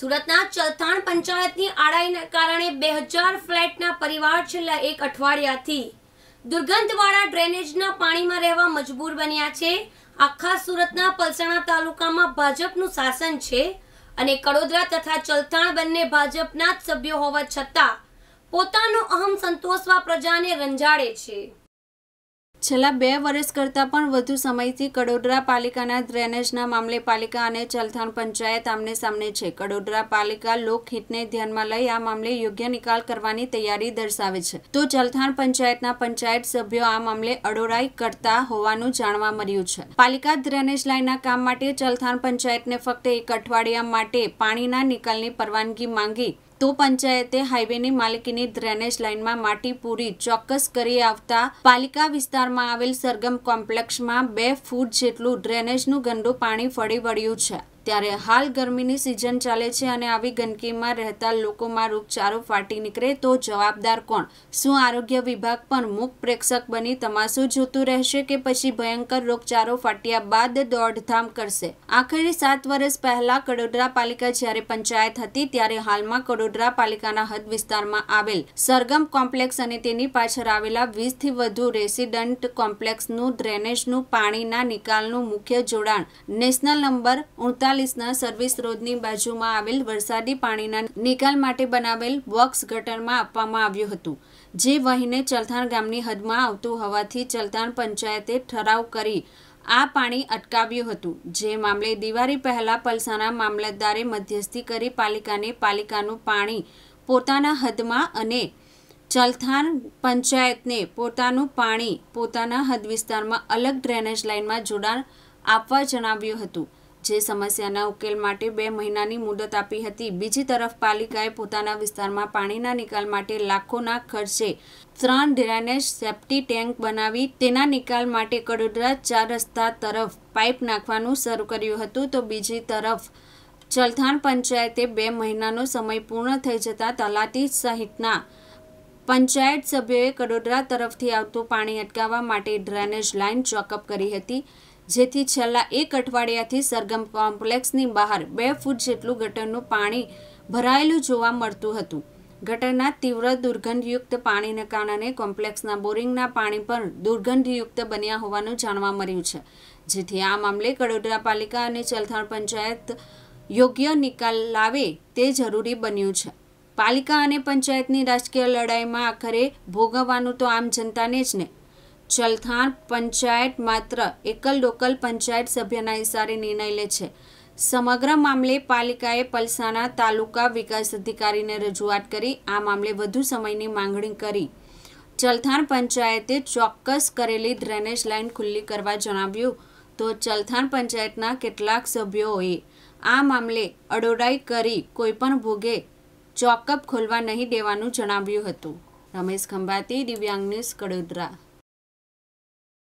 સુરતના ચલથાણ પંચાયતની આડાઈના કારણે બે હજાર ફ્લેટના પરિવાર છેલ્લા એક અઠવાડિયાથી દુર્ગંધવાળા ડ્રેનેજના પાણીમાં રહેવા મજબૂર બન્યા છે આખા સુરતના પલસાણા તાલુકામાં ભાજપનું શાસન છે અને કડોદરા તથા ચલથાણ બંને ભાજપના જ સભ્યો હોવા છતાં પોતાનો અહમ સંતોષવા પ્રજાને રંજાડે છે છેલ્લા બે વર્ષ કરતાં પણ વધુ સમયથી કડોદરા પાલિકાના ડ્રેનેજના મામલે પાલિકા અને ચલથાણ પંચાયત આમને સામને છે કડોદરા પાલિકા લોકહિતને ધ્યાનમાં લઈ આ મામલે યોગ્ય નિકાલ કરવાની તૈયારી દર્શાવે છે તો ચલથાણ પંચાયતના પંચાયત સભ્યો આ મામલે અડોરાઈ કરતા હોવાનું જાણવા મળ્યું છે પાલિકા ડ્રેનેજ લાઇનના કામ માટે ચલથાણ પંચાયતને ફક્ત એક અઠવાડિયા માટે પાણીના નિકાલની પરવાનગી માંગી તો પંચાયતે હાઈવેની માલિકીની ડ્રેનેજ લાઇનમાં માટી પૂરી ચોક્કસ કરી આવતા પાલિકા વિસ્તારમાં આવેલ સરગમ કોમ્પ્લેક્ષમાં બે ફૂટ જેટલું ડ્રેનેજનું ગંદુ પાણી ફળી વળ્યું છે ત્યારે હાલ ગરમીની સિઝન ચાલે છે અને આવી ગંદકીમાં રહેતા લોકોમાં રોગચાળો ફાટી નીકળે તો જવાબદાર કોણ શું આરોગ્ય વિભાગ પણ મુખ પ્રેક્ષક બની તમાશો જોતું રહેશે કે પછી ભયંકર રોગચાળો ફાટ્યા બાદ દોડધામ કરશે આખરે સાત વર્ષ પહેલા કડોદરા પાલિકા જ્યારે પંચાયત હતી ત્યારે હાલમાં કડોદરા પાલિકાના હદ વિસ્તારમાં આવેલ સરગમ કોમ્પ્લેક્સ અને તેની પાછળ આવેલા વીસથી વધુ રેસિડન્ટ કોમ્પ્લેક્સનું ડ્રેનેજનું પાણીના નિકાલનું મુખ્ય જોડાણ નેશનલ નંબર ઉણતા ઓગણચાલીસના સર્વિસ રોડની બાજુમાં આવેલ વરસાદી પાણીના નિકાલ માટે બનાવેલ બોક્સ ગટરમાં આપવામાં આવ્યું હતું જે વહીને ચલથાણ ગામની હદમાં આવતું હોવાથી ચલથાણ પંચાયતે ઠરાવ કરી આ પાણી અટકાવ્યું હતું જે મામલે દિવાળી પહેલા પલસાના મામલતદારે મધ્યસ્થી કરી પાલિકાને પાલિકાનું પાણી પોતાના હદમાં અને ચલથાન પંચાયતને પોતાનું પાણી પોતાના હદ વિસ્તારમાં અલગ ડ્રેનેજ લાઇનમાં જોડાણ આપવા જણાવ્યું હતું જે સમસ્યાના ઉકેલ માટે બે મહિનાની મુદત આપી હતી બીજી તરફ પાલિકાએ પોતાના વિસ્તારમાં પાણીના નિકાલ માટે લાખોના ખર્ચે ત્રણ ડ્રેનેજ સેફ્ટી ટેન્ક બનાવી તેના નિકાલ માટે કડોદરા ચાર રસ્તા તરફ પાઇપ નાખવાનું શરૂ કર્યું હતું તો બીજી તરફ ચલથાણ પંચાયતે બે મહિનાનો સમય પૂર્ણ થઈ જતાં તલાટી સહિતના પંચાયત સભ્યોએ કડોદરા તરફથી આવતું પાણી અટકાવવા માટે ડ્રેનેજ લાઇન ચોકઅપ કરી હતી જેથી છેલ્લા એક અઠવાડિયાથી સરગમ કોમ્પ્લેક્સની બહાર બે ફૂટ જેટલું ગટરનું પાણી ભરાયેલું જોવા મળતું હતું ગટરના તીવ્ર દુર્ગંધયુક્ત પાણીને કારણે કોમ્પ્લેક્સના બોરિંગના પાણી પણ દુર્ગંધયુક્ત બન્યા હોવાનું જાણવા મળ્યું છે જેથી આ મામલે કડોદરા પાલિકા અને ચલથાણ પંચાયત યોગ્ય નિકાલ લાવે તે જરૂરી બન્યું છે પાલિકા અને પંચાયતની રાજકીય લડાઈમાં આખરે ભોગવવાનું તો આમ જનતાને જ ને જલથાણ પંચાયત માત્ર એકલ ડોકલ પંચાયત સભ્યના ઇશારે નિર્ણય લે છે સમગ્ર મામલે પાલિકાએ પલસાના તાલુકા વિકાસ અધિકારીને રજૂઆત કરી આ મામલે વધુ સમયની માંગણી કરી ચલથાણ પંચાયતે ચોક્કસ કરેલી ડ્રેનેજ લાઇન ખુલ્લી કરવા જણાવ્યું તો જલથાણ પંચાયતના કેટલાક સભ્યોએ આ મામલે અડોડાઈ કરી કોઈપણ ભોગે ચોકઅપ ખોલવા નહીં દેવાનું જણાવ્યું હતું રમેશ ખંભાતી દિવ્યાંગ ન્યૂઝ કડોદરા